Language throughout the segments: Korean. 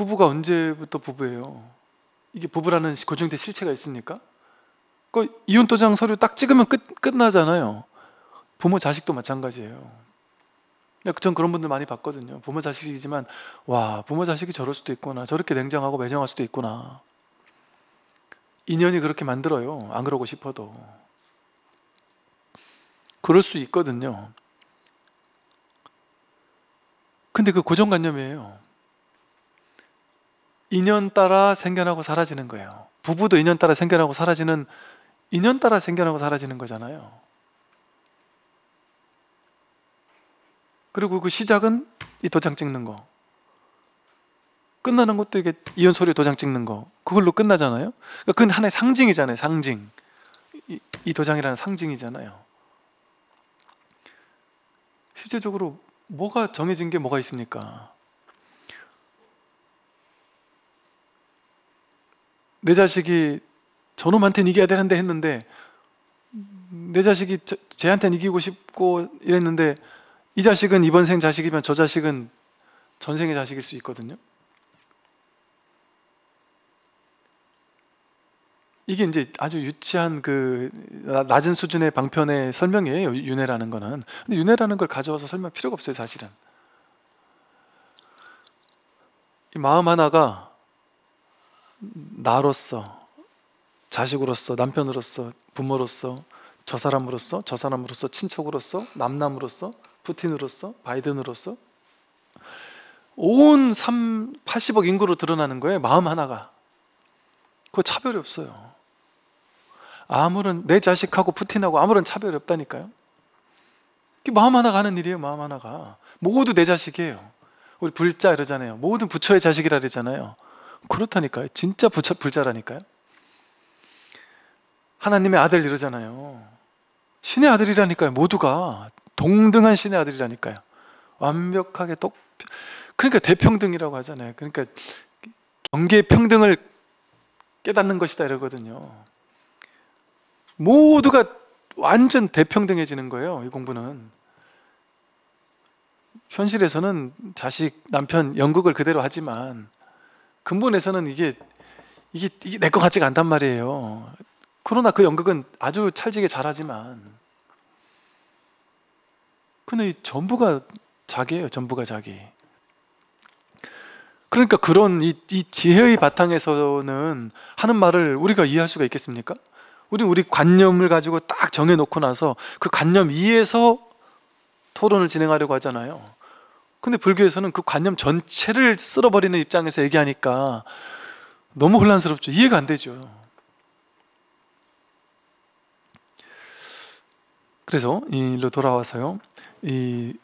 부부가 언제부터 부부예요? 이게 부부라는 고정된 실체가 있습니까? 그 이혼 도장 서류 딱 찍으면 끝 끝나잖아요. 부모 자식도 마찬가지예요. 전 그런 분들 많이 봤거든요. 부모 자식이지만 와 부모 자식이 저럴 수도 있구나 저렇게 냉정하고 매정할 수도 있구나 인연이 그렇게 만들어요. 안 그러고 싶어도 그럴 수 있거든요. 근데 그 고정관념이에요. 인연 따라 생겨나고 사라지는 거예요. 부부도 인연 따라 생겨나고 사라지는 인연 따라 생겨나고 사라지는 거잖아요. 그리고 그 시작은 이 도장 찍는 거. 끝나는 것도 이게 이혼 소리 도장 찍는 거. 그걸로 끝나잖아요. 그러니까 그건 하나의 상징이잖아요. 상징. 이, 이 도장이라는 상징이잖아요. 실제적으로 뭐가 정해진 게 뭐가 있습니까? 내 자식이 저놈한테는 이겨야 되는데 했는데 내 자식이 쟤한테는 이기고 싶고 이랬는데 이 자식은 이번 생 자식이면 저 자식은 전생의 자식일 수 있거든요. 이게 이제 아주 유치한 그 낮은 수준의 방편의 설명이에요. 윤회라는 거는. 근데 윤회라는 걸 가져와서 설명 필요가 없어요, 사실은. 이 마음 하나가 나로서 자식으로서 남편으로서 부모로서 저 사람으로서 저 사람으로서 친척으로서 남남으로서 푸틴으로서 바이든으로서 온 3, 80억 인구로 드러나는 거예요. 마음 하나가. 그 차별이 없어요. 아무런 내 자식하고 푸틴하고 아무런 차별이 없다니까요. 그 마음 하나가 하는 일이에요. 마음 하나가. 모두 내 자식이에요. 우리 불자 이러잖아요. 모든 부처의 자식이라 그러잖아요. 그렇다니까요. 진짜 부처, 불자라니까요. 하나님의 아들 이러잖아요. 신의 아들이라니까요. 모두가 동등한 신의 아들이라니까요. 완벽하게 똑 그러니까 대평등이라고 하잖아요. 그러니까 경계의 평등을 깨닫는 것이다 이러거든요. 모두가 완전 대평등해지는 거예요. 이 공부는 현실에서는 자식, 남편 연극을 그대로 하지만 근본에서는 이게 이게, 이게 내 것 같지가 않단 말이에요. 그러나 그 연극은 아주 찰지게 잘하지만 근데 전부가 자기예요. 전부가 자기. 그러니까 그런 이, 이, 지혜의 바탕에서는 하는 말을 우리가 이해할 수가 있겠습니까? 우리 우리 관념을 가지고 딱 정해놓고 나서 그 관념 이에서 토론을 진행하려고 하잖아요. 근데 불교에서는 그 관념 전체를 쓸어버리는 입장에서 얘기하니까 너무 혼란스럽죠. 이해가 안 되죠. 그래서 이로 돌아와서요. 이,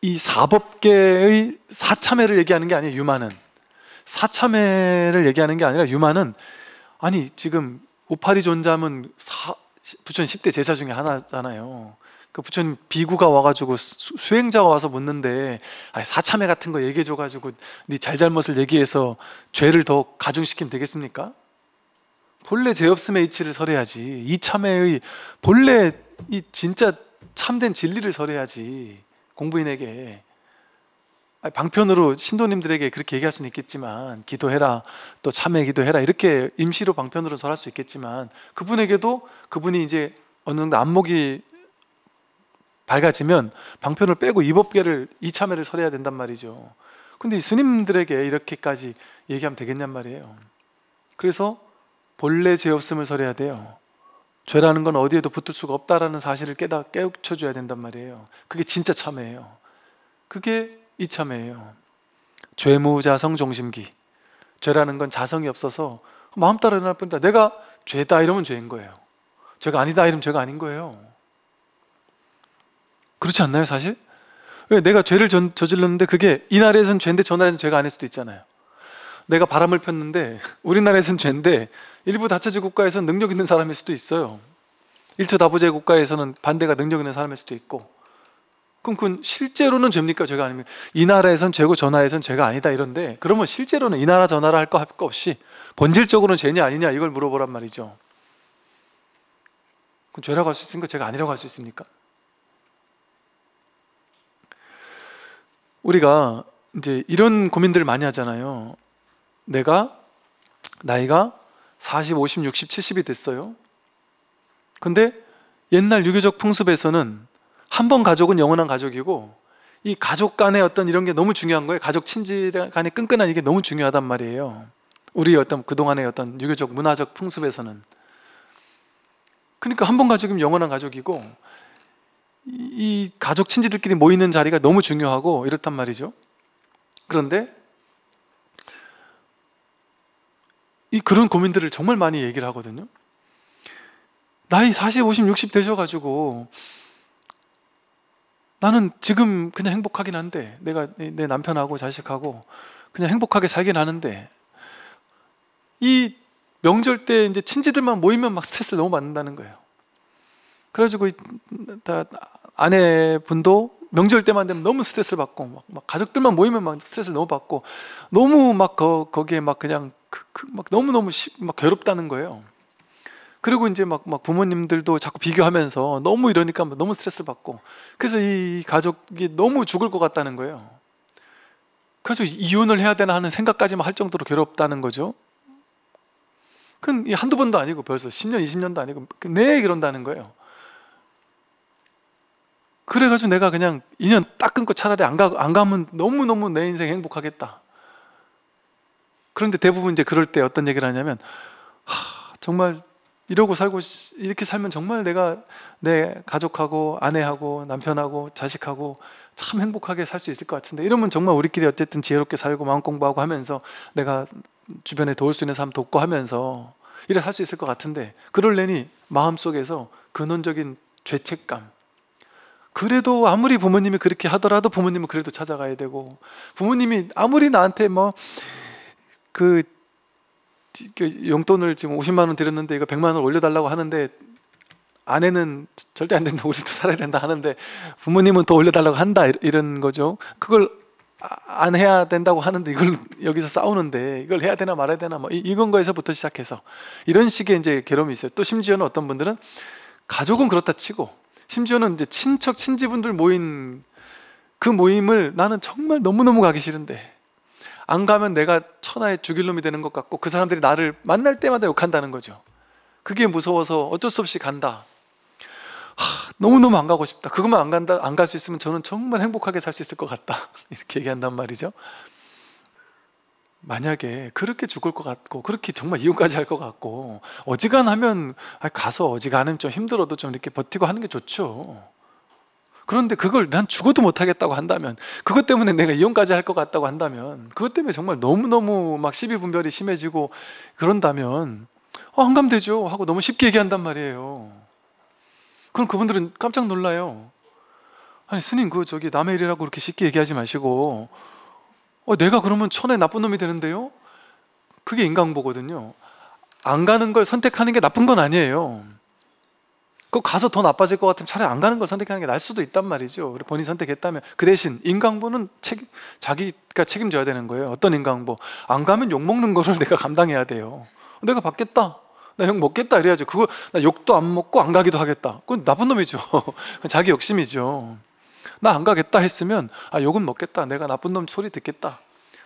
이 사법계의 사참회를 얘기하는 게 아니에요. 유마는 사참회를 얘기하는 게 아니라 유마는 아니 지금 오파리 존잠은 사, 부천 10대 제사 중에 하나잖아요. 그 부처님 비구가 와가지고 수, 수 행자가 와서 묻는데 아, 사참회 같은 거 얘기해줘가지고 네 잘잘못을 얘기해서 죄를 더 가중시키면 되겠습니까? 본래 죄 없음의 이치를 설해야지 이 참회의 본래 이 진짜 참된 진리를 설해야지 공부인에게 아니, 방편으로 신도님들에게 그렇게 얘기할 수는 있겠지만 기도해라 또 참회 기도해라 이렇게 임시로 방편으로 설할 수 있겠지만 그분에게도 그분이 이제 어느 정도 안목이 밝아지면 방편을 빼고 이법계를 이참에를 설해야 된단 말이죠. 근데 이 스님들에게 이렇게까지 얘기하면 되겠냔 말이에요. 그래서 본래 죄 없음을 설해야 돼요. 죄라는 건 어디에도 붙을 수가 없다라는 사실을 깨다 깨우쳐 줘야 된단 말이에요. 그게 진짜 참회예요. 그게 이 참회예요. 죄무자성 종심기. 죄라는 건 자성이 없어서 마음 따라 일어날 뿐이다. 내가 죄다 이러면 죄인 거예요. 죄가 아니다 이러면 죄가 아닌 거예요. 그렇지 않나요, 사실? 왜 내가 죄를 전, 저질렀는데 그게 이 나라에선 죄인데 저 나라에선 죄가 아닐 수도 있잖아요. 내가 바람을 폈는데 우리나라에선 죄인데 일부 다처제 국가에서는 능력 있는 사람일 수도 있어요. 일처 다부제 국가에서는 반대가 능력 있는 사람일 수도 있고. 그럼 그건 실제로는 죄입니까? 죄가 아니면 이 나라에선 죄고 저 나라에선 죄가 아니다 이런데 그러면 실제로는 이 나라 저 나라 할거 할 거 없이 본질적으로는 죄냐 아니냐 이걸 물어보란 말이죠. 그럼 죄라고 할 수 있으니까 죄가 아니라고 할 수 있습니까? 우리가 이제 이런 고민들 을 많이 하잖아요. 내가 나이가 40, 50, 60, 70이 됐어요. 근데 옛날 유교적 풍습에서는 한 번 가족은 영원한 가족이고 이 가족 간의 어떤 이런 게 너무 중요한 거예요. 가족 친지 간의 끈끈한 이게 너무 중요하단 말이에요. 우리 어떤 그동안의 어떤 유교적 문화적 풍습에서는 그러니까 한 번 가족이면 영원한 가족이고 이 가족 친지들끼리 모이는 자리가 너무 중요하고 이렇단 말이죠. 그런데 이 그런 고민들을 정말 많이 얘기를 하거든요. 나이 40, 50, 60 되셔가지고 나는 지금 그냥 행복하긴 한데 내가 내 남편하고 자식하고 그냥 행복하게 살긴 하는데 이 명절 때 이제 친지들만 모이면 막 스트레스를 너무 받는다는 거예요. 그래가지고 아내분도 명절 때만 되면 너무 스트레스를 받고 막, 막 가족들만 모이면 막 스트레스를 너무 받고 너무 막 거, 거기에 막 그냥 그, 그, 막 너무 너무 막 괴롭다는 거예요. 그리고 이제 막, 막 부모님들도 자꾸 비교하면서 너무 이러니까 너무 스트레스 받고 그래서 이 가족이 너무 죽을 것 같다는 거예요. 그래서 이혼을 해야 되나 하는 생각까지만 할 정도로 괴롭다는 거죠. 그건 한두 번도 아니고 벌써 10년, 20년도 아니고 내 네, 그런다는 거예요. 그래가지고 내가 그냥 인연 딱 끊고 차라리 안, 가, 안 가면 너무너무 내 인생 행복하겠다. 그런데 대부분 이제 그럴 때 어떤 얘기를 하냐면, 하, 정말 이러고 살고, 이렇게 살면 정말 내가 내 가족하고 아내하고 남편하고 자식하고 참 행복하게 살 수 있을 것 같은데 이러면 정말 우리끼리 어쨌든 지혜롭게 살고 마음 공부하고 하면서 내가 주변에 도울 수 있는 사람 돕고 하면서 일을 할 수 있을 것 같은데 그럴래니 마음속에서 근원적인 죄책감 그래도 아무리 부모님이 그렇게 하더라도 부모님은 그래도 찾아가야 되고 부모님이 아무리 나한테 뭐그 그 용돈을 지금 50만 원 드렸는데 이거 100만 원 올려달라고 하는데 아내는 절대 안 된다 우리도 살아야 된다 하는데 부모님은 더 올려달라고 한다 이런 거죠 그걸 아, 안 해야 된다고 하는데 이걸 여기서 싸우는데 이걸 해야 되나 말아야 되나 뭐 이건 거에서부터 시작해서 이런 식의 이제 괴로움이 있어요 또 심지어는 어떤 분들은 가족은 그렇다 치고 심지어는 이제 친척 친지분들 모인 그 모임을 나는 정말 너무너무 가기 싫은데 안 가면 내가 천하의 죽일 놈이 되는 것 같고 그 사람들이 나를 만날 때마다 욕한다는 거죠. 그게 무서워서 어쩔 수 없이 간다. 하, 너무너무 안 가고 싶다. 그것만 안 간다, 안 갈 수 있으면 저는 정말 행복하게 살 수 있을 것 같다. 이렇게 얘기한단 말이죠. 만약에 그렇게 죽을 것 같고 그렇게 정말 이혼까지 할 것 같고 어지간하면 아, 가서 어지간하면 좀 힘들어도 좀 이렇게 버티고 하는 게 좋죠. 그런데 그걸 난 죽어도 못하겠다고 한다면 그것 때문에 내가 이혼까지 할 것 같다고 한다면 그것 때문에 정말 너무너무 막 시비 분별이 심해지고 그런다면 어, 한감되죠 하고 너무 쉽게 얘기한단 말이에요. 그럼 그분들은 깜짝 놀라요. 아니 스님 그 저기 남의 일이라고 그렇게 쉽게 얘기하지 마시고 어, 내가 그러면 천에 나쁜 놈이 되는데요? 그게 인간보거든요. 안 가는 걸 선택하는 게 나쁜 건 아니에요. 그 가서 더 나빠질 것 같으면 차라리 안 가는 걸 선택하는 게 날 수도 있단 말이죠. 본인 선택했다면 그 대신 인강보는 책, 자기가 책임져야 되는 거예요. 어떤 인강보? 안 가면 욕 먹는 거를 내가 감당해야 돼요. 내가 받겠다. 나 욕 먹겠다 이래야죠. 그거 나 욕도 안 먹고 안 가기도 하겠다. 그건 나쁜 놈이죠. 자기 욕심이죠. 나안 가겠다 했으면 아 욕은 먹겠다. 내가 나쁜 놈 소리 듣겠다.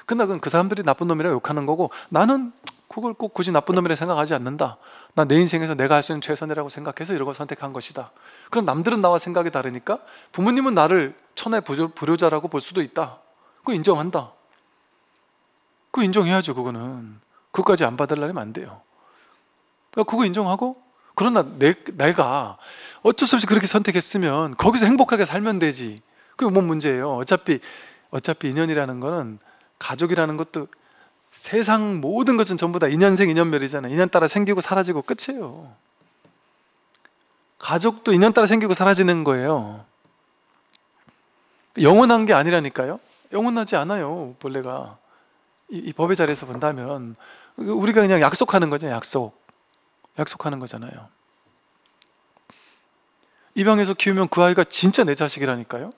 그나그은그 사람들이 나쁜 놈이라 욕하는 거고 나는 그걸 꼭 굳이 나쁜 놈이라 생각하지 않는다. 나 내 인생에서 내가 할 수 있는 최선이라고 생각해서 이런 걸 선택한 것이다. 그럼 남들은 나와 생각이 다르니까 부모님은 나를 천의 하 불효자라고 볼 수도 있다. 그거 인정한다. 그거 인정해야죠. 그거는 그거까지 안 받을 날이면 안 돼요. 그러니까 그거 인정하고 그러나 내, 내가 어쩔 수 없이 그렇게 선택했으면 거기서 행복하게 살면 되지. 그게 뭔 문제예요. 어차피 어차피 인연이라는 거는 가족이라는 것도 세상 모든 것은 전부 다 인연생 인연멸이잖아요. 인연 따라 생기고 사라지고 끝이에요. 가족도 인연 따라 생기고 사라지는 거예요. 영원한 게 아니라니까요. 영원하지 않아요. 본래가 이, 이 법의 자리에서 본다면 우리가 그냥 약속하는 거죠. 약속. 약속하는 거잖아요. 입양해서 키우면 그 아이가 진짜 내 자식이라니까요.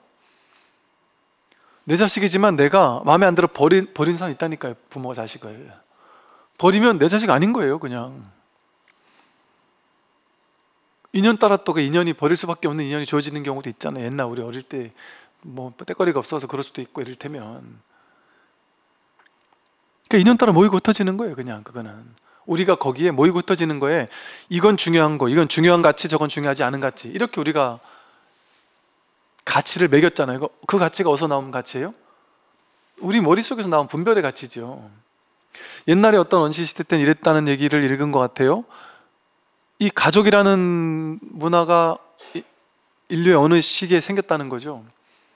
내 자식이지만 내가 마음에 안 들어 버린, 버린 사람 있다니까요. 부모가 자식을. 버리면 내 자식 아닌 거예요, 그냥. 인연 따라 또 그 인연이 버릴 수밖에 없는 인연이 주어지는 경우도 있잖아요. 옛날 우리 어릴 때뭐 때거리가 없어서 그럴 수도 있고 이를테면. 그 그러니까 인연 따라 모이고 흩어지는 거예요, 그냥 그거는. 우리가 거기에 모이고 흩어지는 거에 이건 중요한 거, 이건 중요한 가치, 저건 중요하지 않은 가치 이렇게 우리가 가치를 매겼잖아요. 그 가치가 어디서 나온 가치예요? 우리 머릿속에서 나온 분별의 가치죠. 옛날에 어떤 원시시대 때는 이랬다는 얘기를 읽은 것 같아요. 이 가족이라는 문화가 인류의 어느 시기에 생겼다는 거죠.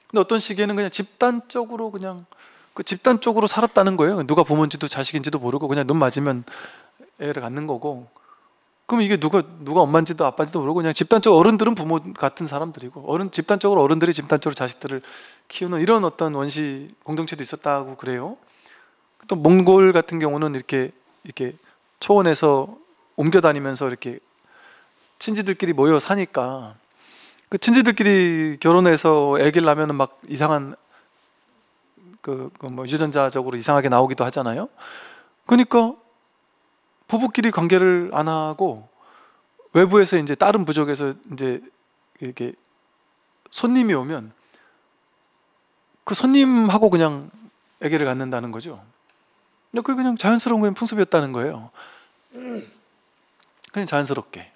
근데 어떤 시기에는 그냥 집단적으로 그냥 그 집단적으로 살았다는 거예요. 누가 부모인지도 자식인지도 모르고 그냥 눈 맞으면 애를 갖는 거고 그럼 이게 누가 누가 엄마인지도 아빠인지도 모르고 그냥 집단적 어른들은 부모 같은 사람들이고 어른 집단적으로 어른들이 집단적으로 자식들을 키우는 이런 어떤 원시 공동체도 있었다고 그래요. 또 몽골 같은 경우는 이렇게 이렇게 초원에서 옮겨 다니면서 이렇게 친지들끼리 모여 사니까 그 친지들끼리 결혼해서 애기를 낳으면막 이상한 그뭐 그, 그 뭐 유전자적으로 이상하게 나오기도 하잖아요. 그러니까 부부끼리 관계를 안 하고 외부에서 이제 다른 부족에서 이제 이렇게 손님이 오면 그 손님하고 그냥 애기를 갖는다는 거죠. 그게 그냥 자연스러운 그냥 풍습이었다는 거예요. 그냥 자연스럽게.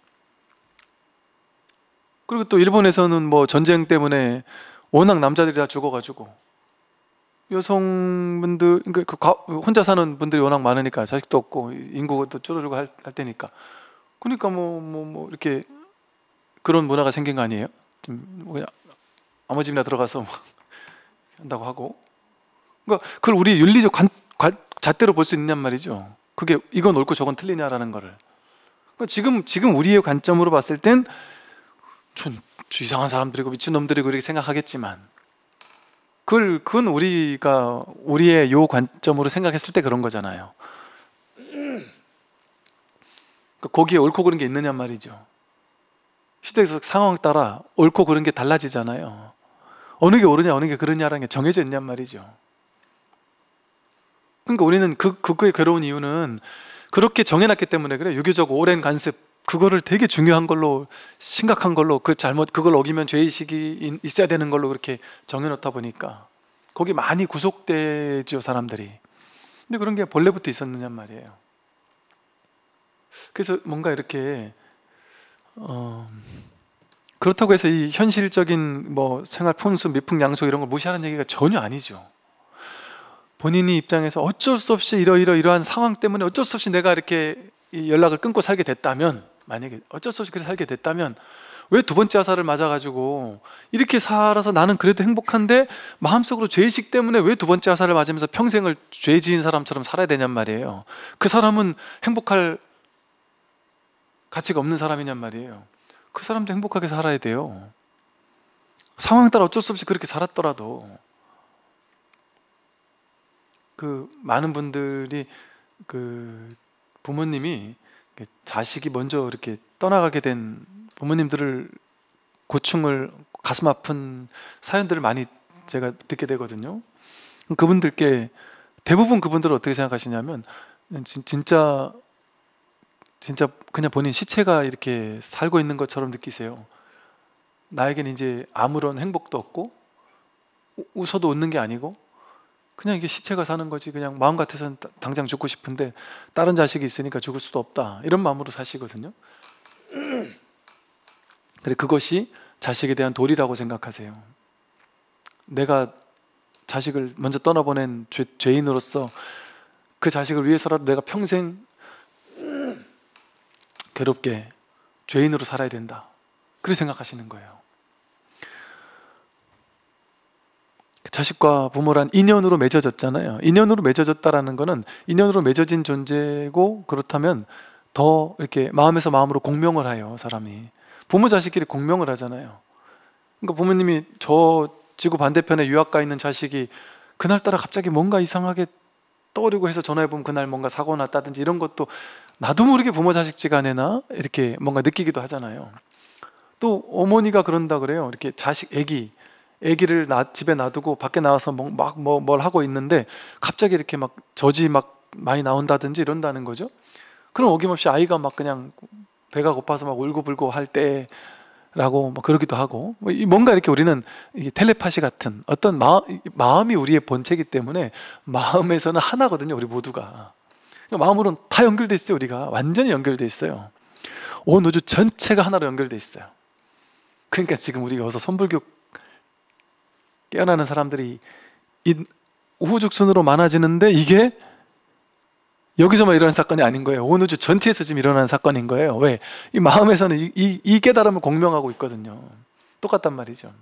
그리고 또 일본에서는 뭐 전쟁 때문에 워낙 남자들이 다 죽어가지고 여성분들 그러니까 그 혼자 사는 분들이 워낙 많으니까 자식도 없고 인구도 줄어들고 할, 할 때니까 그러니까 뭐뭐뭐 뭐, 뭐 이렇게 그런 문화가 생긴 거 아니에요? 좀 그냥 아무 집이나 들어가서 뭐 한다고 하고 그러니까 그걸 우리 윤리적 관, 관 잣대로 볼 수 있냔 말이죠. 그게 이건 옳고 저건 틀리냐라는 거를. 그러니까 지금 지금 우리의 관점으로 봤을 땐 좀 이상한 사람들이고 미친 놈들이고 이렇게 생각하겠지만 그걸 그건 우리가 우리의 요 관점으로 생각했을 때 그런 거잖아요. 그러니까 거기에 옳고 그른 게 있느냐 말이죠. 시대 상황 따라 옳고 그른 게 달라지잖아요. 어느 게 옳으냐 어느 게 그러냐라는 게 정해져 있냔 말이죠. 그러니까 우리는 그 그거의 괴로운 이유는 그렇게 정해놨기 때문에 그래. 유교적 오랜 간섭 그거를 되게 중요한 걸로 심각한 걸로 그 잘못 그걸 어기면 죄의식이 있어야 되는 걸로 그렇게 정해놓다 보니까 거기 많이 구속되죠 사람들이 근데 그런 게 본래부터 있었느냐 말이에요 그래서 뭔가 이렇게 어 그렇다고 해서 이 현실적인 뭐 생활 품수 미풍양속 이런 걸 무시하는 얘기가 전혀 아니죠 본인이 입장에서 어쩔 수 없이 이러이러이러한 상황 때문에 어쩔 수 없이 내가 이렇게 이 연락을 끊고 살게 됐다면 만약에 어쩔 수 없이 그렇게 살게 됐다면 왜 두 번째 화살을 맞아가지고 이렇게 살아서 나는 그래도 행복한데 마음속으로 죄의식 때문에 왜 두 번째 화살을 맞으면서 평생을 죄 지은 사람처럼 살아야 되냔 말이에요. 그 사람은 행복할 가치가 없는 사람이냔 말이에요. 그 사람도 행복하게 살아야 돼요. 상황에 따라 어쩔 수 없이 그렇게 살았더라도 그 많은 분들이 그 부모님이 자식이 먼저 이렇게 떠나가게 된 부모님들을 고충을 가슴 아픈 사연들을 많이 제가 듣게 되거든요. 그분들께 대부분 그분들은 어떻게 생각하시냐면 진, 진짜 진짜 그냥 본인 시체가 이렇게 살고 있는 것처럼 느끼세요. 나에겐 이제 아무런 행복도 없고 웃어도 웃는 게 아니고 그냥 이게 시체가 사는 거지 그냥 마음 같아서는 당장 죽고 싶은데 다른 자식이 있으니까 죽을 수도 없다 이런 마음으로 사시거든요. 근데 그것이 자식에 대한 도리라고 생각하세요. 내가 자식을 먼저 떠나보낸 죄, 죄인으로서 그 자식을 위해서라도 내가 평생 괴롭게 죄인으로 살아야 된다. 그렇게 생각하시는 거예요. 그 자식과 부모란 인연으로 맺어졌잖아요. 인연으로 맺어졌다라는 거는 인연으로 맺어진 존재고 그렇다면 더 이렇게 마음에서 마음으로 공명을 해요, 사람이. 부모 자식끼리 공명을 하잖아요. 그러니까 부모님이 저 지구 반대편에 유학 가 있는 자식이 그날따라 갑자기 뭔가 이상하게 떠오르고 해서 전화해보면 그날 뭔가 사고 났다든지 이런 것도 나도 모르게 부모 자식지간에나 이렇게 뭔가 느끼기도 하잖아요. 또 어머니가 그런다 그래요. 이렇게 자식, 애기 아기를 집에 놔두고 밖에 나와서 뭐, 막뭘 뭐, 하고 있는데 갑자기 이렇게 막 저지 막 많이 나온다든지 이런다는 거죠. 그럼 어김없이 아이가 막 그냥 배가 고파서 막 울고불고 할 때라고 막 뭐 그러기도 하고 뭔가 이렇게 우리는 텔레파시 같은 어떤 마, 마음이 우리의 본체이기 때문에 마음에서는 하나거든요. 우리 모두가 마음으로는 다 연결돼 있어요. 우리가 완전히 연결돼 있어요. 온 우주 전체가 하나로 연결돼 있어요. 그러니까 지금 우리가 여기서 선불교 깨어나는 사람들이 우후죽순으로 많아지는데 이게 여기서만 일어난 사건이 아닌 거예요. 온 우주 전체에서 지금 일어나는 사건인 거예요. 왜? 이 마음에서는 이, 이, 이 깨달음을 공명하고 있거든요. 똑같단 말이죠.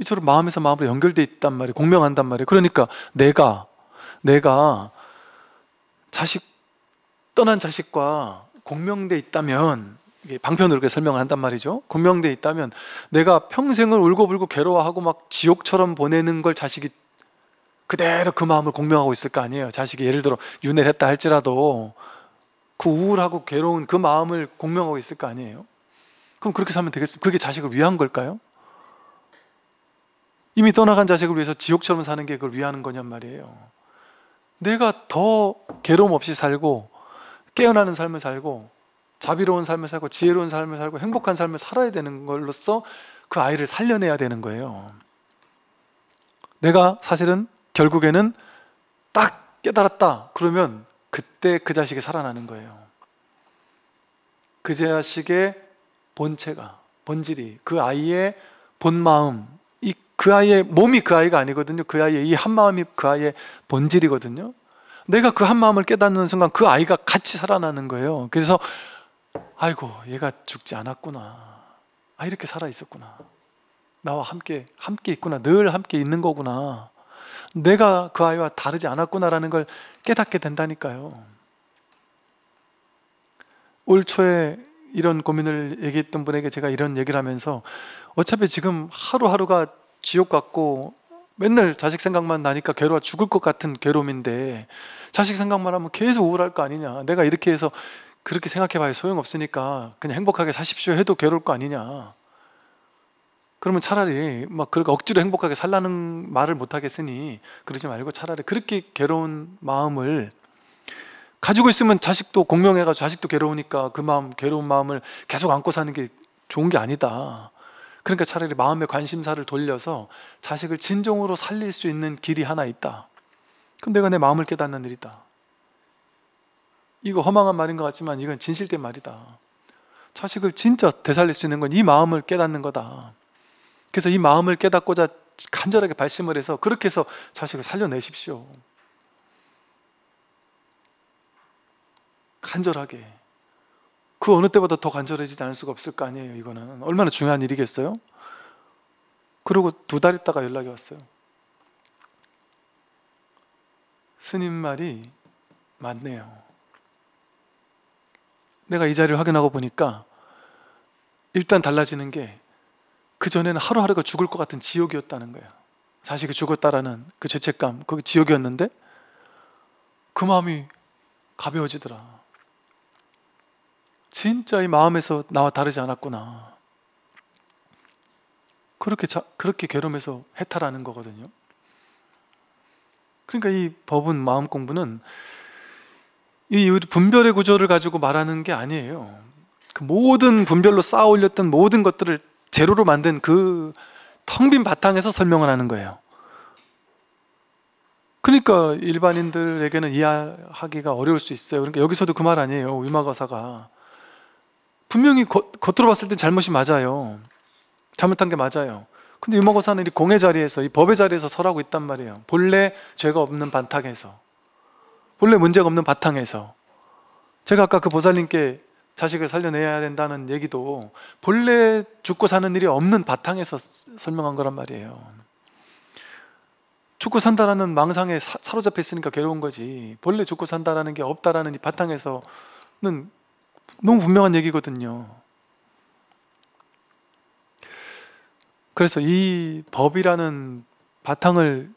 이처럼 마음에서 마음으로 연결돼 있단 말이에요. 공명한단 말이에요. 그러니까 내가 내가 자식 떠난 자식과 공명돼 있다면 방편으로 이렇게 설명을 한단 말이죠. 공명돼 있다면 내가 평생을 울고불고 괴로워하고 막 지옥처럼 보내는 걸 자식이 그대로 그 마음을 공명하고 있을 거 아니에요. 자식이 예를 들어 윤회를 했다 할지라도 그 우울하고 괴로운 그 마음을 공명하고 있을 거 아니에요. 그럼 그렇게 살면 되겠습니까? 그게 자식을 위한 걸까요? 이미 떠나간 자식을 위해서 지옥처럼 사는 게 그걸 위하는 거냔 말이에요. 내가 더 괴로움 없이 살고 깨어나는 삶을 살고 자비로운 삶을 살고 지혜로운 삶을 살고 행복한 삶을 살아야 되는 걸로써 그 아이를 살려내야 되는 거예요. 내가 사실은 결국에는 딱 깨달았다. 그러면 그때 그 자식이 살아나는 거예요. 그 자식의 본체가, 본질이, 그 아이의 본 마음, 그 아이의 몸이 그 아이가 아니거든요. 그 아이의 이 한 마음이 그 아이의 본질이거든요. 내가 그 한 마음을 깨닫는 순간 그 아이가 같이 살아나는 거예요. 그래서 아이고 얘가 죽지 않았구나. 아 이렇게 살아 있었구나. 나와 함께 함께 있구나. 늘 함께 있는 거구나. 내가 그 아이와 다르지 않았구나라는 걸 깨닫게 된다니까요. 올 초에 이런 고민을 얘기했던 분에게 제가 이런 얘기를 하면서 어차피 지금 하루하루가 지옥 같고 맨날 자식 생각만 나니까 괴로워 죽을 것 같은 괴로움인데 자식 생각만 하면 계속 우울할 거 아니냐. 내가 이렇게 해서 그렇게 생각해봐야 소용없으니까 그냥 행복하게 사십시오 해도 괴로울 거 아니냐. 그러면 차라리 막 그렇게 억지로 행복하게 살라는 말을 못 하겠으니 그러지 말고 차라리 그렇게 괴로운 마음을 가지고 있으면 자식도 공명해가지고 자식도 괴로우니까 그 마음 괴로운 마음을 계속 안고 사는 게 좋은 게 아니다. 그러니까 차라리 마음의 관심사를 돌려서 자식을 진정으로 살릴 수 있는 길이 하나 있다. 그데 내가 내 마음을 깨닫는 일이다. 이거 허망한 말인 것 같지만 이건 진실된 말이다. 자식을 진짜 되살릴 수 있는 건 이 마음을 깨닫는 거다. 그래서 이 마음을 깨닫고자 간절하게 발심을 해서 그렇게 해서 자식을 살려내십시오. 간절하게. 그 어느 때보다 더 간절해지지 않을 수가 없을 거 아니에요, 이거는. 얼마나 중요한 일이겠어요? 그리고 두 달 있다가 연락이 왔어요. 스님 말이 맞네요. 내가 이 자리를 확인하고 보니까 일단 달라지는 게 그 전에는 하루하루가 죽을 것 같은 지옥이었다는 거예요. 자식이 그 죽었다라는 그 죄책감, 그게 지옥이었는데 그 마음이 가벼워지더라. 진짜 이 마음에서 나와 다르지 않았구나. 그렇게 자, 그렇게 괴로움에서 해탈하는 거거든요. 그러니까 이 법은 마음 공부는 이 분별의 구조를 가지고 말하는 게 아니에요. 그 모든 분별로 쌓아 올렸던 모든 것들을 제로로 만든 그 텅 빈 바탕에서 설명을 하는 거예요. 그러니까 일반인들에게는 이해하기가 어려울 수 있어요. 그러니까 여기서도 그 말 아니에요. 유마거사가. 분명히 겉, 겉으로 봤을 땐 잘못이 맞아요. 잘못한 게 맞아요. 근데 유마거사는 이 공의 자리에서, 이 법의 자리에서 설하고 있단 말이에요. 본래 죄가 없는 반탁에서. 본래 문제가 없는 바탕에서 제가 아까 그 보살님께 자식을 살려내야 된다는 얘기도 본래 죽고 사는 일이 없는 바탕에서 설명한 거란 말이에요. 죽고 산다라는 망상에 사, 로잡혀 있으니까 괴로운 거지. 본래 죽고 산다라는 게 없다라는 이 바탕에서는 너무 분명한 얘기거든요. 그래서 이 법이라는 바탕을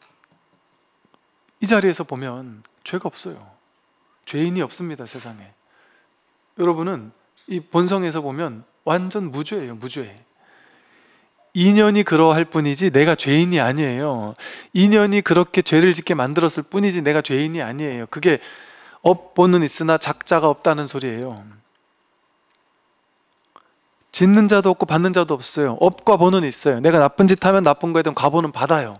이 자리에서 보면 죄가 없어요. 죄인이 없습니다, 세상에. 여러분은 이 본성에서 보면 완전 무죄예요, 무죄. 인연이 그러할 뿐이지 내가 죄인이 아니에요. 인연이 그렇게 죄를 짓게 만들었을 뿐이지 내가 죄인이 아니에요. 그게 업보는 있으나 작자가 없다는 소리예요. 짓는 자도 없고 받는 자도 없어요. 업과 보는 있어요. 내가 나쁜 짓 하면 나쁜 거에 대한 과보는 받아요.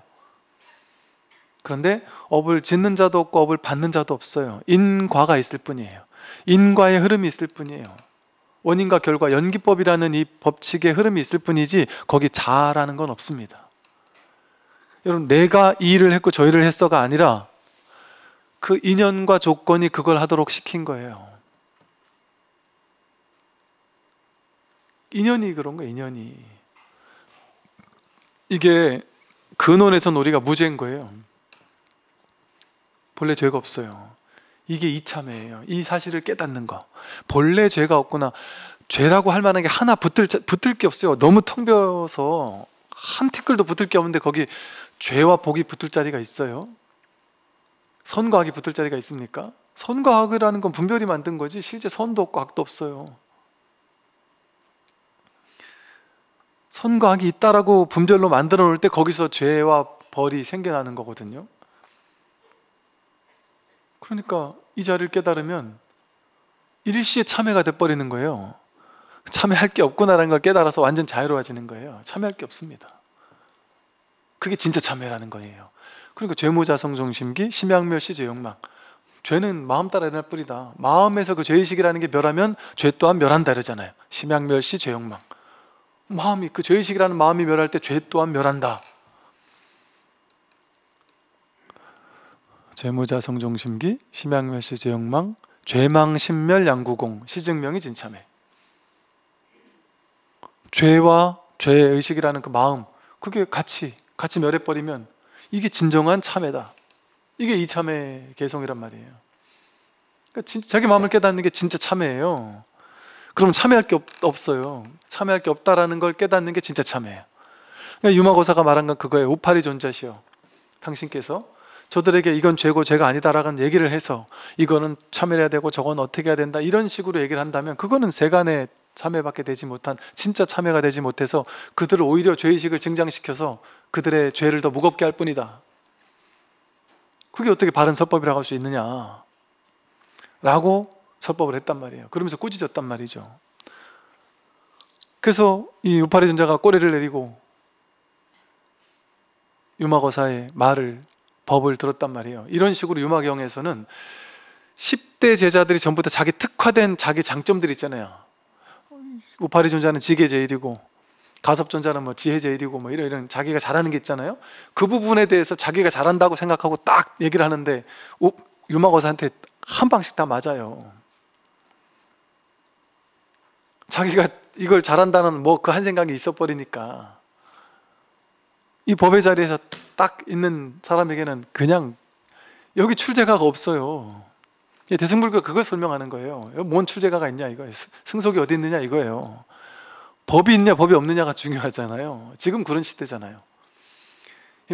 그런데 업을 짓는 자도 없고 업을 받는 자도 없어요. 인과가 있을 뿐이에요. 인과의 흐름이 있을 뿐이에요. 원인과 결과 연기법이라는 이 법칙의 흐름이 있을 뿐이지 거기 자라는 건 없습니다. 여러분 내가 이 일을 했고 저 일을 했어가 아니라 그 인연과 조건이 그걸 하도록 시킨 거예요. 인연이 그런 거 인연이 이게 근원에선 우리가 무죄인 거예요. 본래 죄가 없어요. 이게 이참이에요. 이 사실을 깨닫는 거. 본래 죄가 없구나. 죄라고 할 만한 게 하나 붙을, 붙을 게 없어요. 너무 텅 비어서 한 티끌도 붙을 게 없는데 거기 죄와 복이 붙을 자리가 있어요? 선과 악이 붙을 자리가 있습니까? 선과 악이라는 건 분별이 만든 거지 실제 선도 없고 악도 없어요. 선과 악이 있다라고 분별로 만들어 놓을 때 거기서 죄와 벌이 생겨나는 거거든요. 그러니까 이 자리를 깨달으면 일시에 참회가 돼버리는 거예요. 참회할 게 없구나라는 걸 깨달아서 완전 자유로워지는 거예요. 참회할 게 없습니다. 그게 진짜 참회라는 거예요. 그러니까 죄무자성정심기, 심양멸시, 죄욕망. 죄는 마음 따라 일어날 뿐이다. 마음에서 그 죄의식이라는 게 멸하면 죄 또한 멸한다 그러잖아요. 심양멸시, 죄욕망. 마음이 그 죄의식이라는 마음이 멸할 때 죄 또한 멸한다. 죄무자 성종심기, 심양멸시 죄영망, 죄망 신멸 양구공, 시증명이 진참해. 죄와 죄의 의식이라는 그 마음, 그게 같이 같이 멸해버리면 이게 진정한 참회다. 이게 이 참회 개성이란 말이에요. 그러니까 진 자기 마음을 깨닫는 게 진짜 참회예요. 그럼 참회할 게 없, 어요 참회할 게 없다라는 걸 깨닫는 게 진짜 참회예요. 그러니까 유마고사가 말한 건 그거예요. 오팔이 존재시여. 당신께서 저들에게 이건 죄고 죄가 아니다라는 얘기를 해서 이거는 참여해야 되고 저건 어떻게 해야 된다 이런 식으로 얘기를 한다면 그거는 세간에 참여밖에 되지 못한 진짜 참여가 되지 못해서 그들을 오히려 죄의식을 증장시켜서 그들의 죄를 더 무겁게 할 뿐이다. 그게 어떻게 바른 서법이라고 할 수 있느냐? 라고 서법을 했단 말이에요. 그러면서 꾸짖었단 말이죠. 그래서 이 우파리 전자가 꼬리를 내리고 유마거사의 말을 법을 들었단 말이에요. 이런 식으로 유마경에서는 10대 제자들이 전부 다 자기 특화된 자기 장점들 있잖아요. 우파리 존자는 지계 제일이고 가섭 존자는 뭐 지혜 제일이고 뭐 이런 이런 자기가 잘하는 게 있잖아요. 그 부분에 대해서 자기가 잘한다고 생각하고 딱 얘기를 하는데 유마거사한테 한 방씩 다 맞아요. 자기가 이걸 잘한다는 뭐 그 한 생각이 있어 버리니까 이 법의 자리에서 딱 있는 사람에게는 그냥 여기 출제가가 없어요. 예, 대승불교 그걸 설명하는 거예요. 어, 뭔 출제가가 있냐 이거 승속이 어디 있느냐 이거예요. 법이 있냐 법이 없느냐가 중요하잖아요. 지금 그런 시대잖아요.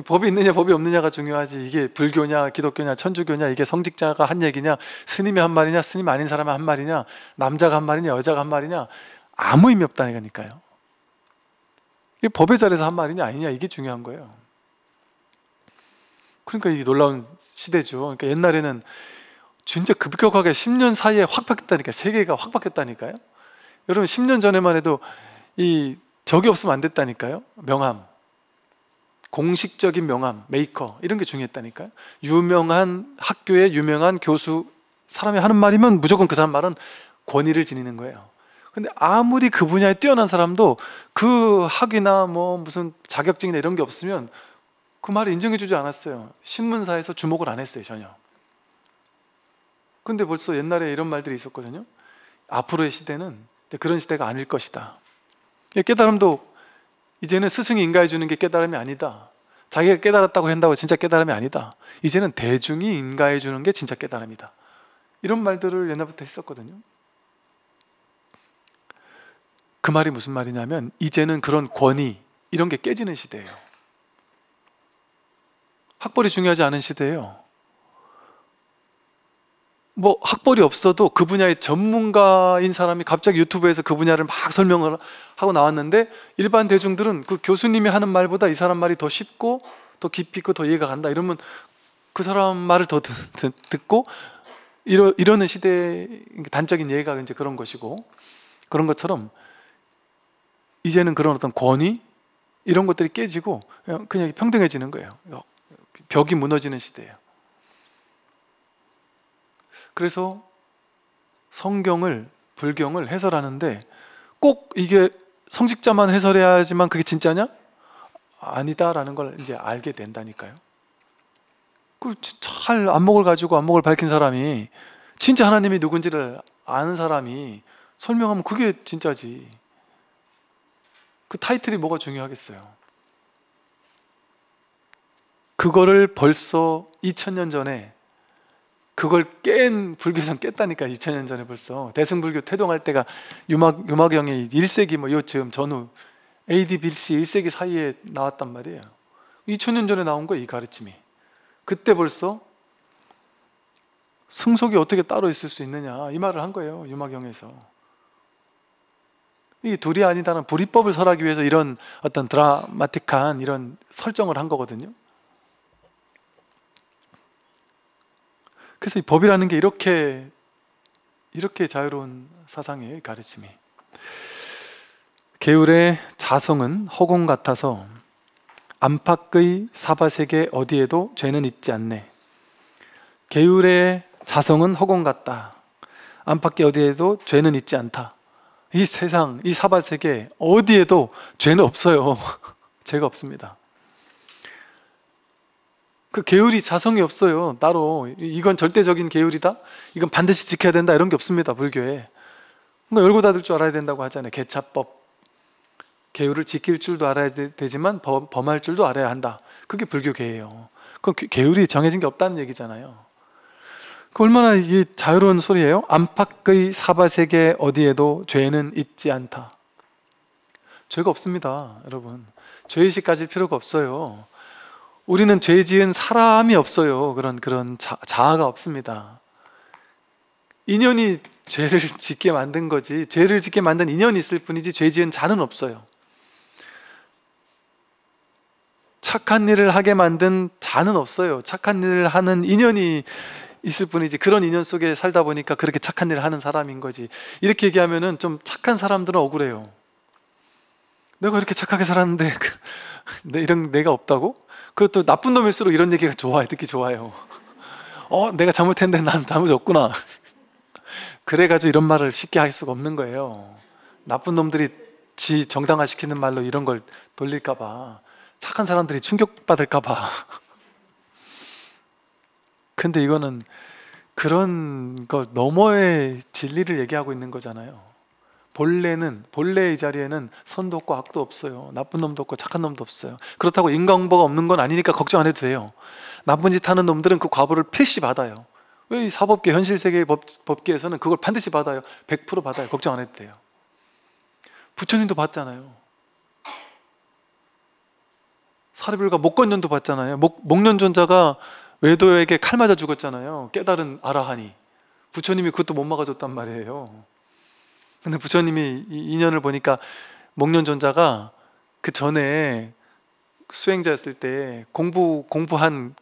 법이 있느냐 법이 없느냐가 중요하지 이게 불교냐 기독교냐 천주교냐 이게 성직자가 한 얘기냐 스님이 한 말이냐 스님 아닌 사람이 한 말이냐 남자가 한 말이냐 여자가 한 말이냐 아무 의미 없다니까요. 이게 법의 자리에서 한 말이냐 아니냐 이게 중요한 거예요. 그러니까 이 놀라운 시대죠. 그러니까 옛날에는 진짜 급격하게 10년 사이에 확 바뀌었다니까 세계가 확 바뀌었다니까요. 여러분 10년 전에만 해도 이 적이 없으면 안 됐다니까요. 명함, 공식적인 명함, 메이커 이런 게 중요했다니까요. 유명한 학교의 유명한 교수 사람이 하는 말이면 무조건 그 사람 말은 권위를 지니는 거예요. 근데 아무리 그 분야에 뛰어난 사람도 그 학위나 뭐 무슨 자격증이나 이런 게 없으면 그 말을 인정해주지 않았어요. 신문사에서 주목을 안 했어요 전혀. 근데 벌써 옛날에 이런 말들이 있었거든요. 앞으로의 시대는 그런 시대가 아닐 것이다. 깨달음도 이제는 스승이 인가해 주는 게 깨달음이 아니다. 자기가 깨달았다고 한다고 진짜 깨달음이 아니다. 이제는 대중이 인가해 주는 게 진짜 깨달음이다. 이런 말들을 옛날부터 했었거든요. 그 말이 무슨 말이냐면 이제는 그런 권위 이런 게 깨지는 시대예요. 학벌이 중요하지 않은 시대예요. 뭐 학벌이 없어도 그 분야의 전문가인 사람이 갑자기 유튜브에서 그 분야를 막 설명을 하고 나왔는데 일반 대중들은 그 교수님이 하는 말보다 이 사람 말이 더 쉽고 더 깊이 있고 더 이해가 간다 이러면 그 사람 말을 더 듣고 이러, 이러는 시대의 단적인 예가 이제 그런 것이고 그런 것처럼 이제는 그런 어떤 권위 이런 것들이 깨지고 그냥 평등해지는 거예요. 벽이 무너지는 시대예요. 그래서 성경을 불경을 해설하는데 꼭 이게 성직자만 해설해야지만 그게 진짜냐? 아니다라는 걸 이제 알게 된다니까요. 그 잘 안목을 가지고 안목을 밝힌 사람이 진짜 하나님이 누군지를 아는 사람이 설명하면 그게 진짜지. 그 타이틀이 뭐가 중요하겠어요? 그거를 벌써 2000년 전에 그걸 깬 불교선 깼다니까 2000년 전에 벌써 대승불교 태동할 때가 유막 유막영이 1세기 뭐 요쯤 전후 AD BC 1세기 사이에 나왔단 말이에요. 2000년 전에 나온 거예요, 이 가르침이. 그때 벌써 승속이 어떻게 따로 있을 수 있느냐 이 말을 한 거예요, 유막영에서. 이 둘이 아니다는 불이법을 설하기 위해서 이런 어떤 드라마틱한 이런 설정을 한 거거든요. 그래서 이 법이라는 게 이렇게 이렇게 자유로운 사상의 가르침이 계율의 자성은 허공 같아서 안팎의 사바세계 어디에도 죄는 있지 않네. 계율의 자성은 허공 같다. 안팎의 어디에도 죄는 있지 않다. 이 세상, 이 사바 세계 어디에도 죄는 없어요. 죄가 없습니다. 그 계율이 자성이 없어요. 따로 이건 절대적인 계율이다. 이건 반드시 지켜야 된다. 이런 게 없습니다. 불교에. 그러 열고 닫을 줄 알아야 된다고 하잖아요. 개차법. 계율을 지킬 줄도 알아야 되지만 범, 할 줄도 알아야 한다. 그게 불교계예요. 그 계율이 정해진 게 없다는 얘기잖아요. 그 얼마나 이게 자유로운 소리예요? 안팎의 사바세계 어디에도 죄는 있지 않다. 죄가 없습니다, 여러분. 죄의식 가질 필요가 없어요. 우리는 죄 지은 사람이 없어요. 그런 그런 자, 자아가 없습니다. 인연이 죄를 짓게 만든 거지 죄를 짓게 만든 인연이 있을 뿐이지 죄 지은 자는 없어요. 착한 일을 하게 만든 자는 없어요. 착한 일을 하는 인연이 있을 뿐이지 그런 인연 속에 살다 보니까 그렇게 착한 일을 하는 사람인 거지 이렇게 얘기하면은 좀 착한 사람들은 억울해요. 내가 이렇게 착하게 살았는데 그, 이런 내가 없다고? 그리고 또 나쁜 놈일수록 이런 얘기가 좋아요 듣기 좋아요. 어 내가 잘못했는데 난 잘못 없구나. 그래가지고 이런 말을 쉽게 할 수가 없는 거예요. 나쁜 놈들이 지 정당화시키는 말로 이런 걸 돌릴까봐 착한 사람들이 충격받을까봐 근데 이거는 그런 거 너머의 진리를 얘기하고 있는 거잖아요. 본래는 본래의 자리에는 선도 없고 악도 없어요. 나쁜 놈도 없고 착한 놈도 없어요. 그렇다고 인과응보가 없는 건 아니니까 걱정 안 해도 돼요. 나쁜 짓 하는 놈들은 그 과보를 필시 받아요. 왜 사법계 현실 세계 법, 법계에서는 그걸 반드시 받아요. 100% 받아요. 걱정 안 해도 돼요. 부처님도 받잖아요. 사리불과 목건년도 받잖아요. 목, 목련존자가 외도에게 칼 맞아 죽었잖아요. 깨달은 아라하니. 부처님이 그것도 못 막아줬단 말이에요. 근데 부처님이 이 인연을 보니까 목련존자가 그 전에 수행자였을 때 공부 공부한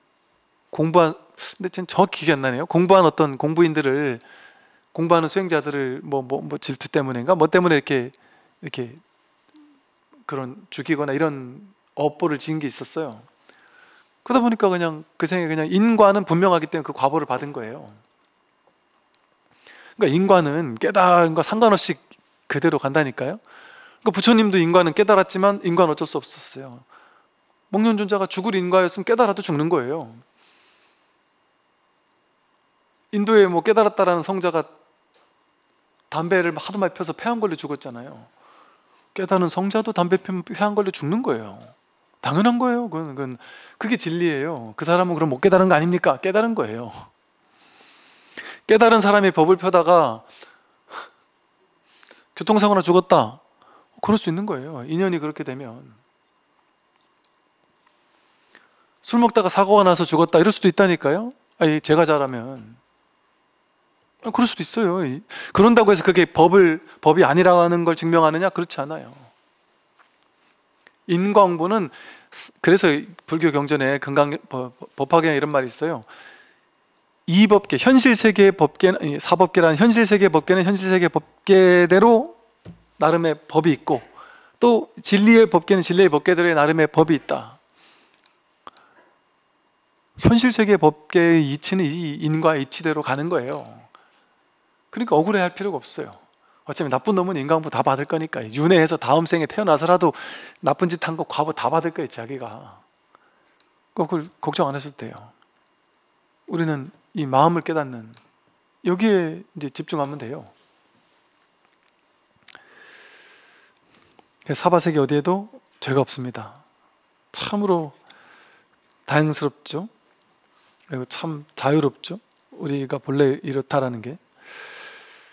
공부한 근데 지금 정확히 기억이 안 나네요. 공부한 어떤 공부인들을 공부하는 수행자들을 뭐 뭐, 뭐 질투 때문인가 뭐 때문에 이렇게 이렇게 그런 죽이거나 이런 업보를 지은 게 있었어요. 그러다 보니까 그냥 그 생에 그냥 인과는 분명하기 때문에 그 과보를 받은 거예요. 그러니까 인과는 깨달음과 상관없이 그대로 간다니까요. 그러니까 부처님도 인과는 깨달았지만 인과는 어쩔 수 없었어요. 목련존자가 죽을 인과였으면 깨달아도 죽는 거예요. 인도에 뭐 깨달았다라는 성자가 담배를 하도 많이 펴서 폐암 걸려 죽었잖아요. 깨달은 성자도 담배 폐암 걸려 죽는 거예요. 당연한 거예요. 그건, 그건 그게 진리예요. 그 사람은 그럼 못 깨달은 거 아닙니까? 깨달은 거예요. 깨달은 사람이 법을 펴다가 교통사고나 죽었다. 그럴 수 있는 거예요. 인연이 그렇게 되면. 술 먹다가 사고가 나서 죽었다. 이럴 수도 있다니까요. 아니, 제가 잘하면. 그럴 수도 있어요. 그런다고 해서 그게 법을, 법이 아니라는 걸 증명하느냐? 그렇지 않아요. 인광부는 그래서 불교 경전에 건강 법학에 이런 말이 있어요. 이법계 현실 세계 법계 사법계라는 현실 세계 법계는 현실 세계 법계대로 나름의 법이 있고 또 진리의 법계는 진리의 법계대로의 나름의 법이 있다. 현실 세계 법계의 이치는 이 인과 이치대로 가는 거예요. 그러니까 억울해할 필요가 없어요. 어차피 나쁜 놈은 인간부 다 받을 거니까 윤회해서 다음 생에 태어나서라도 나쁜 짓 한 거 과부 다 받을 거예요 자기가 그걸 걱정 안 하셔도 돼요 우리는 이 마음을 깨닫는 여기에 이제 집중하면 돼요 예, 사바세계 어디에도 죄가 없습니다 참으로 다행스럽죠 그리고 참 자유롭죠 우리가 본래 이렇다라는 게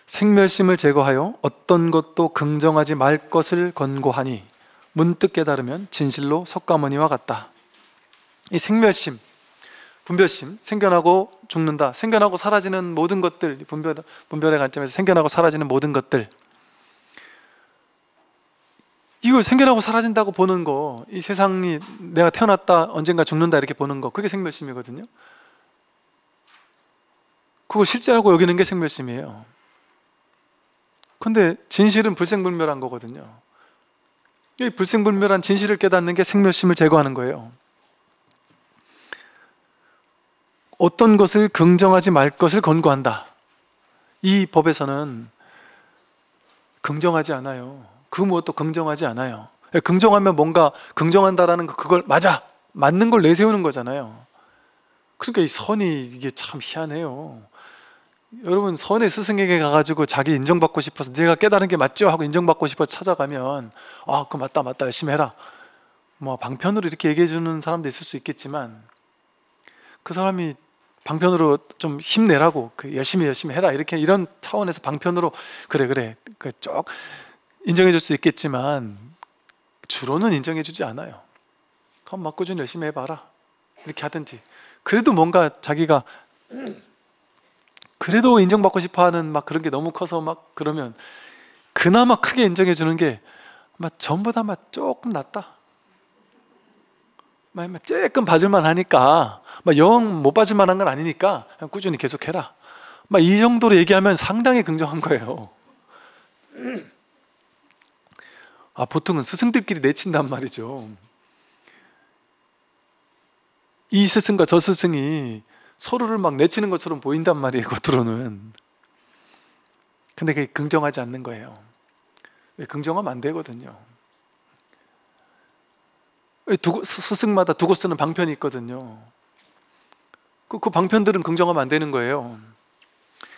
생멸심을 제거하여 어떤 것도 긍정하지 말 것을 권고하니 문득 깨달으면 진실로 석가모니와 같다. 이 생멸심, 분별심, 생겨나고 죽는다, 생겨나고 사라지는 모든 것들, 분별, 분별의 관점에서 생겨나고 사라지는 모든 것들. 이거 생겨나고 사라진다고 보는 거, 이 세상이 내가 태어났다, 언젠가 죽는다 이렇게 보는 거, 그게 생멸심이거든요. 그거 실제라고 여기는 게 생멸심이에요. 근데 진실은 불생불멸한 거거든요. 이 불생불멸한 진실을 깨닫는 게 생멸심을 제거하는 거예요. 어떤 것을 긍정하지 말 것을 권고한다. 이 법에서는 긍정하지 않아요. 그 무엇도 긍정하지 않아요. 긍정하면 뭔가 긍정한다라는 그 그걸 맞아 맞는 걸 내세우는 거잖아요. 그러니까 이 선이 이게 참 희한해요. 여러분 선의 스승에게 가가지고 자기 인정받고 싶어서 네가 깨달은 게 맞죠 하고 인정받고 싶어 찾아가면 아그거 맞다 맞다 열심히 해라 뭐 방편으로 이렇게 얘기해 주는 사람도 있을 수 있겠지만 그 사람이 방편으로 좀 힘내라고 그 열심히 열심히 해라 이렇게 이런 차원에서 방편으로 그래 그래 그쭉 인정해 줄 수 있겠지만 주로는 인정해 주지 않아요. 그럼 막 꾸준히 열심히 해봐라 이렇게 하든지 그래도 뭔가 자기가 그래도 인정받고 싶어하는 막 그런 게 너무 커서 막 그러면 그나마 크게 인정해 주는 게막 전부 다막 조금 낫다. 막 조금 봐줄만 하니까 영 못 봐줄만한 건 아니니까 꾸준히 계속해라. 막 이 정도로 얘기하면 상당히 긍정한 거예요. 아 보통은 스승들끼리 내친단 말이죠. 이 스승과 저 스승이 서로를 막 내치는 것처럼 보인단 말이에요, 겉으로는. 근데 그게 긍정하지 않는 거예요. 긍정하면 안 되거든요. 두고, 스승마다 두고 쓰는 방편이 있거든요. 그, 그 방편들은 긍정하면 안 되는 거예요.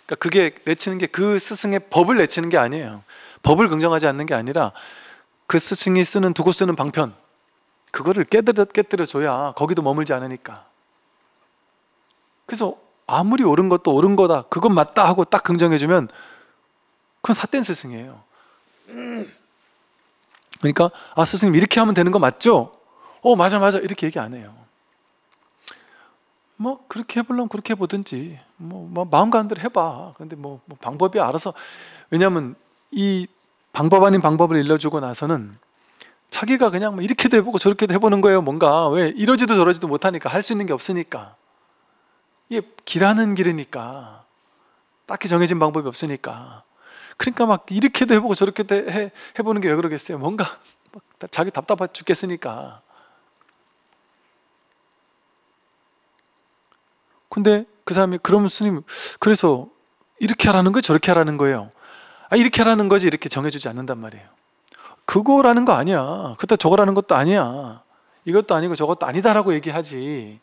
그러니까 그게 내치는 게 그 스승의 법을 내치는 게 아니에요. 법을 긍정하지 않는 게 아니라 그 스승이 쓰는 두고 쓰는 방편 그거를 깨뜨려 깨뜨려 줘야 거기도 머물지 않으니까. 그래서 아무리 옳은 것도 옳은 거다. 그건 맞다 하고 딱 긍정해주면 그건 사된 스승이에요. 그러니까 아 스승님 이렇게 하면 되는 거 맞죠? 어 맞아 맞아 이렇게 얘기 안 해요. 뭐 그렇게 해보려면 그렇게 해보든지 뭐, 뭐 마음 가는 대로 해봐. 근데 뭐, 뭐 방법이 알아서 왜냐하면 이 방법 아닌 방법을 일러주고 나서는 자기가 그냥 뭐 이렇게도 해보고 저렇게도 해보는 거예요. 뭔가 왜 이러지도 저러지도 못하니까 할 수 있는 게 없으니까. 이게 길하는 길이니까 딱히 정해진 방법이 없으니까 그러니까 막 이렇게도 해보고 저렇게도 해, 해보는 게 왜 그러겠어요? 뭔가 자기 답답해 죽겠으니까 근데 그 사람이 그럼 스님 그래서 이렇게 하라는 거예요? 저렇게 하라는 거예요? 아 이렇게 하라는 거지 이렇게 정해주지 않는단 말이에요 그거라는 거 아니야 그때 저거라는 것도 아니야 이것도 아니고 저것도 아니다라고 얘기하지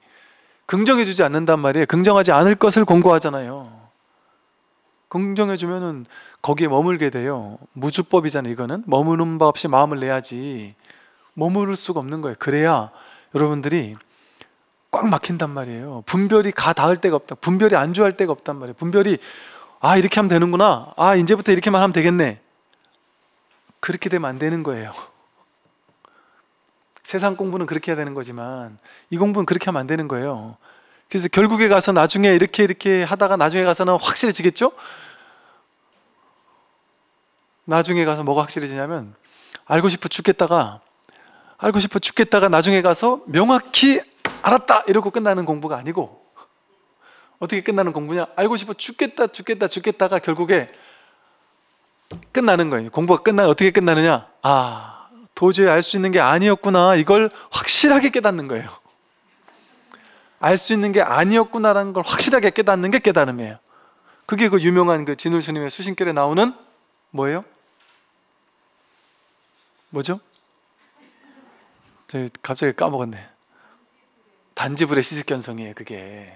긍정해 주지 않는단 말이에요. 긍정하지 않을 것을 공고하잖아요. 긍정해 주면은 거기에 머물게 돼요. 무주법이잖아요, 이거는. 머무는 바 없이 마음을 내야지. 머무를 수가 없는 거예요. 그래야 여러분들이 꽉 막힌단 말이에요. 분별이 가 닿을 데가 없다. 분별이 안주할 데가 없단 말이에요. 분별이 아, 이렇게 하면 되는구나. 아, 이제부터 이렇게만 하면 되겠네. 그렇게 되면 안 되는 거예요. 세상 공부는 그렇게 해야 되는 거지만 이 공부는 그렇게 하면 안 되는 거예요. 그래서 결국에 가서 나중에 이렇게 이렇게 하다가 나중에 가서는 확실해지겠죠? 나중에 가서 뭐가 확실해지냐면 알고 싶어 죽겠다가 알고 싶어 죽겠다가 나중에 가서 명확히 알았다 이러고 끝나는 공부가 아니고 어떻게 끝나는 공부냐 알고 싶어 죽겠다 죽겠다 죽겠다가 결국에 끝나는 거예요 공부가 끝나 어떻게 끝나느냐 아 도저히 알 수 있는 게 아니었구나. 이걸 확실하게 깨닫는 거예요. 알 수 있는 게 아니었구나라는 걸 확실하게 깨닫는 게 깨달음이에요. 그게 그 유명한 그 진울 스님의 수신결에 나오는 뭐예요? 뭐죠? 갑자기 까먹었네. 단지불의 시집견성이에요, 그게.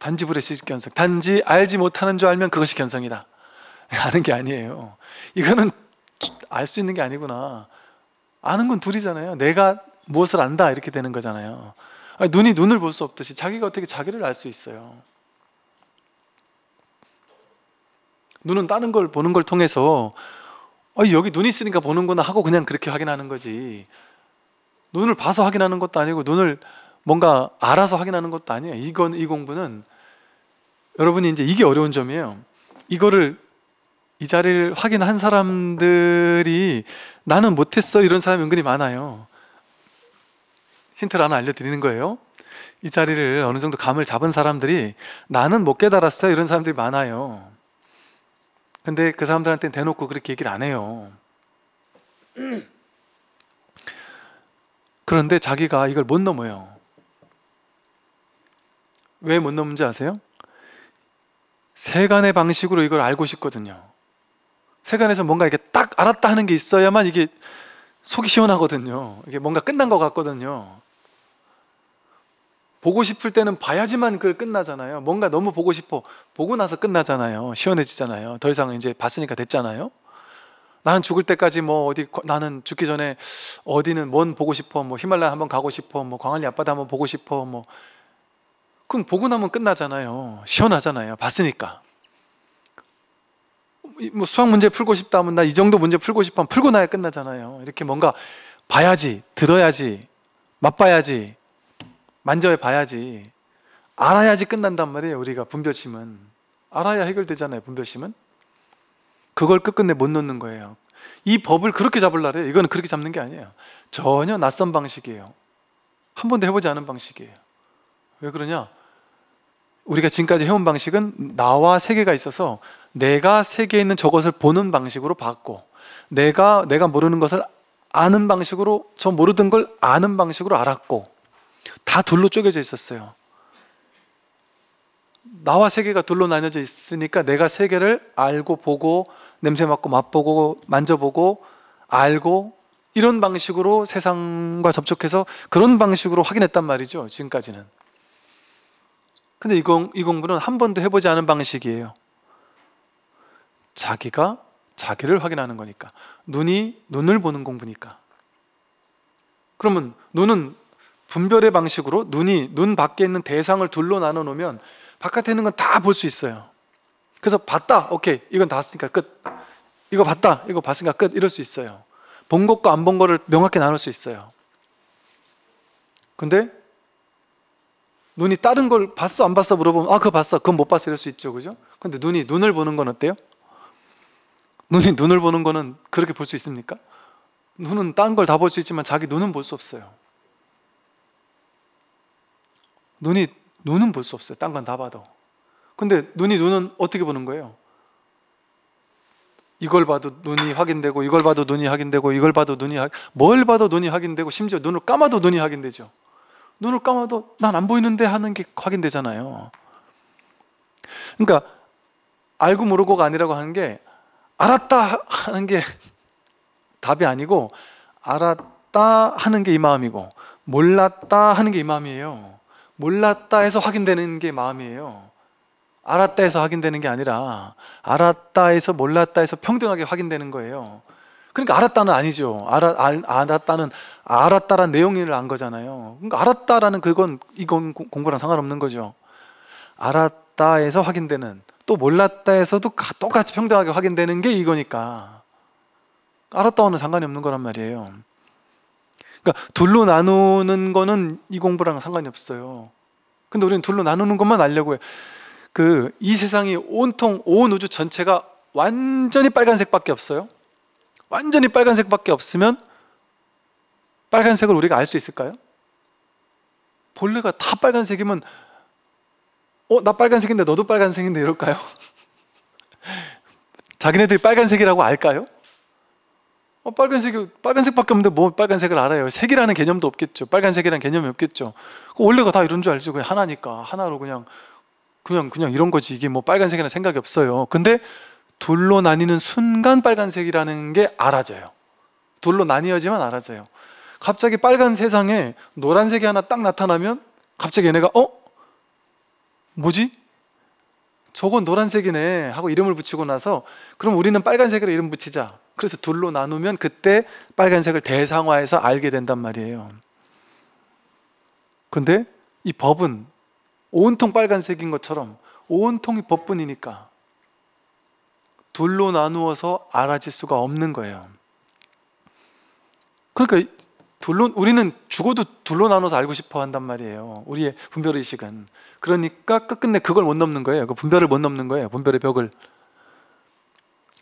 단지불의 시집견성. 단지 알지 못하는 줄 알면 그것이 견성이다. 아는 게 아니에요. 이거는 알 수 있는 게 아니구나. 아는 건 둘이잖아요. 내가 무엇을 안다 이렇게 되는 거잖아요. 아니, 눈이 눈을 볼 수 없듯이 자기가 어떻게 자기를 알 수 있어요. 눈은 다른 걸 보는 걸 통해서 아, 여기 눈이 있으니까 보는구나 하고 그냥 그렇게 확인하는 거지. 눈을 봐서 확인하는 것도 아니고 눈을 뭔가 알아서 확인하는 것도 아니에요. 이건 이 공부는 여러분이 이제 이게 어려운 점이에요. 이거를 이 자리를 확인한 사람들이 나는 못했어 이런 사람이 은근히 많아요. 힌트를 하나 알려드리는 거예요. 이 자리를 어느 정도 감을 잡은 사람들이 나는 못깨달았어 이런 사람들이 많아요. 근데 그 사람들한테 대놓고 그렇게 얘기를 안 해요. 그런데 자기가 이걸 못 넘어요. 왜 못 넘는지 아세요? 세간의 방식으로 이걸 알고 싶거든요. 세간에서 뭔가 이렇게 딱 알았다 하는 게 있어야만 이게 속이 시원하거든요. 이게 뭔가 끝난 것 같거든요. 보고 싶을 때는 봐야지만 그걸 끝나잖아요. 뭔가 너무 보고 싶어. 보고 나서 끝나잖아요. 시원해지잖아요. 더 이상 이제 봤으니까 됐잖아요. 나는 죽을 때까지 뭐 어디 나는 죽기 전에 어디는 뭔 보고 싶어. 뭐 히말라야 한번 가고 싶어. 뭐 광안리 앞바다 한번 보고 싶어. 뭐 그럼 보고 나면 끝나잖아요. 시원하잖아요. 봤으니까. 뭐 수학 문제 풀고 싶다 하면 나 이 정도 문제 풀고 싶어 하면 풀고 나야 끝나잖아요. 이렇게 뭔가 봐야지, 들어야지, 맛봐야지, 만져야 봐야지, 알아야지 끝난단 말이에요. 우리가 분별심은. 알아야 해결되잖아요. 분별심은. 그걸 끝끝내 못 놓는 거예요. 이 법을 그렇게 잡으려고 해요. 이거는 그렇게 잡는 게 아니에요. 전혀 낯선 방식이에요. 한 번도 해보지 않은 방식이에요. 왜 그러냐? 우리가 지금까지 해온 방식은 나와 세계가 있어서 내가 세계에 있는 저것을 보는 방식으로 봤고 내가 내가 모르는 것을 아는 방식으로 저 모르던 걸 아는 방식으로 알았고 다 둘로 쪼개져 있었어요. 나와 세계가 둘로 나뉘어져 있으니까 내가 세계를 알고 보고 냄새 맡고 맛보고 만져보고 알고 이런 방식으로 세상과 접촉해서 그런 방식으로 확인했단 말이죠. 지금까지는. 근데 이, 공, 이 공부는 한 번도 해보지 않은 방식이에요. 자기가 자기를 확인하는 거니까. 눈이 눈을 보는 공부니까. 그러면 눈은 분별의 방식으로 눈이 눈 밖에 있는 대상을 둘로 나눠 놓으면 바깥에 있는 건 다 볼 수 있어요. 그래서 봤다. 오케이. 이건 다 봤으니까 끝. 이거 봤다. 이거 봤으니까 끝. 이럴 수 있어요. 본 것과 안 본 거를 명확히 나눌 수 있어요. 근데 눈이 다른 걸 봤어 안 봤어 물어보면 아 그거 봤어 그건 못 봤어 이럴 수 있죠 그죠? 근데 눈이 눈을 보는 건 어때요? 눈이 눈을 보는 거는 그렇게 볼 수 있습니까? 눈은 딴 걸 다 볼 수 있지만 자기 눈은 볼 수 없어요. 눈이 눈은 볼 수 없어요. 딴 건 다 봐도. 근데 눈이 눈은 어떻게 보는 거예요? 이걸 봐도 눈이 확인되고 이걸 봐도 눈이 확인되고 이걸 봐도 눈이 하... 뭘 봐도 눈이 확인되고 심지어 눈을 감아도 눈이 확인되죠. 눈을 감아도 난 안 보이는데 하는 게 확인되잖아요. 그러니까 알고 모르고가 아니라고 하는 게 알았다 하는 게 답이 아니고 알았다 하는 게 이 마음이고 몰랐다 하는 게 이 마음이에요. 몰랐다 해서 확인되는 게 마음이에요. 알았다 해서 확인되는 게 아니라 알았다 해서 몰랐다 해서 평등하게 확인되는 거예요. 그러니까 알았다는 아니죠. 알아, 알, 알았다는 알았다란 내용을 안 거잖아요. 그러니까 알았다라는 그건 이건 공부랑 상관없는 거죠. 알았다에서 확인되는 또 몰랐다 해서도 똑같이 평등하게 확인되는 게 이거니까 알았다와는 상관이 없는 거란 말이에요. 그러니까 둘로 나누는 거는 이 공부랑 상관이 없어요. 근데 우리는 둘로 나누는 것만 알려고 해. 그이 세상이 온통 온 우주 전체가 완전히 빨간색밖에 없어요. 완전히 빨간색밖에 없으면 빨간색을 우리가 알 수 있을까요? 본래가 다 빨간색이면 어, 나 빨간색인데 너도 빨간색인데 이럴까요? 자기네들이 빨간색이라고 알까요? 어, 빨간색이 빨간색밖에 없는데 뭐 빨간색을 알아요? 색이라는 개념도 없겠죠. 빨간색이라는 개념이 없겠죠. 그 원래가 다 이런 줄 알지. 그냥 하나니까 하나로 그냥 그냥 그냥 이런 거지. 이게 뭐 빨간색이라는 생각이 없어요. 근데 둘로 나뉘는 순간 빨간색이라는 게 알아져요. 둘로 나뉘어지면 알아져요. 갑자기 빨간 세상에 노란색이 하나 딱 나타나면 갑자기 얘네가 어 뭐지? 저건 노란색이네 하고 이름을 붙이고 나서 그럼 우리는 빨간색으로 이름 붙이자. 그래서 둘로 나누면 그때 빨간색을 대상화해서 알게 된단 말이에요. 근데 이 법은 온통 빨간색인 것처럼 온통이 법뿐이니까 둘로 나누어서 알아질 수가 없는 거예요. 그러니까 둘로 우리는 죽어도 둘로 나눠서 알고 싶어 한단 말이에요. 우리의 분별 의식은 그러니까 끝끝내 그걸 못 넘는 거예요. 그 분별을 못 넘는 거예요. 분별의 벽을.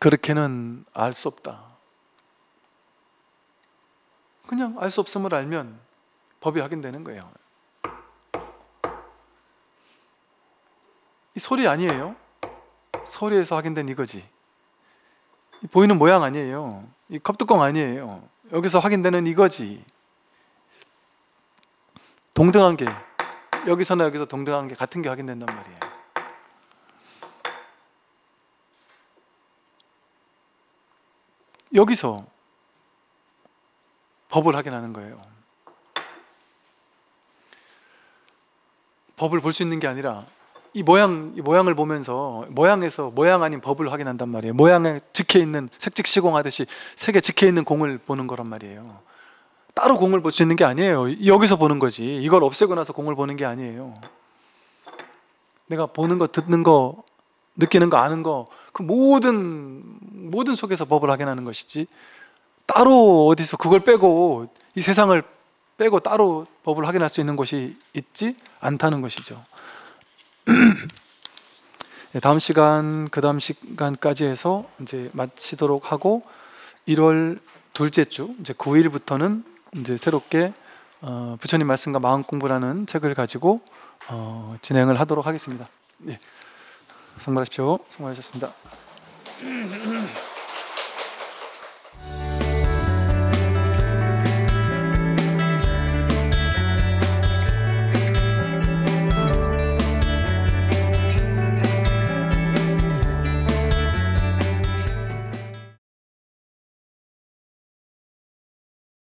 그렇게는 알 수 없다. 그냥 알 수 없음을 알면 법이 확인되는 거예요. 이 소리 아니에요? 소리에서 확인된 이거지. 보이는 모양 아니에요. 이 컵뚜껑 아니에요. 여기서 확인되는 이거지. 동등한 게 여기서나 여기서 동등한 게 같은 게 확인된단 말이에요. 여기서 법을 확인하는 거예요. 법을 볼 수 있는 게 아니라 이 모양 이 모양을 보면서 모양에서 모양 아닌 법을 확인한단 말이에요. 모양에 직해 있는 색즉 시공하듯이 색에 직해 있는 공을 보는 거란 말이에요. 따로 공을 볼 수 있는 게 아니에요. 여기서 보는 거지. 이걸 없애고 나서 공을 보는 게 아니에요. 내가 보는 거, 듣는 거, 느끼는 거, 아는 거, 그 모든, 모든 속에서 법을 확인하는 것이지. 따로 어디서 그걸 빼고, 이 세상을 빼고 따로 법을 확인할 수 있는 곳이 있지 않다는 것이죠. 네, 다음 시간, 그 다음 시간까지 해서 이제 마치도록 하고, 1월 둘째 주, 이제 9일부터는 이제 새롭게 어, 부처님 말씀과 마음 공부라는 책을 가지고 어, 진행을 하도록 하겠습니다. 예. 성발하십시오. 성발하셨습니다.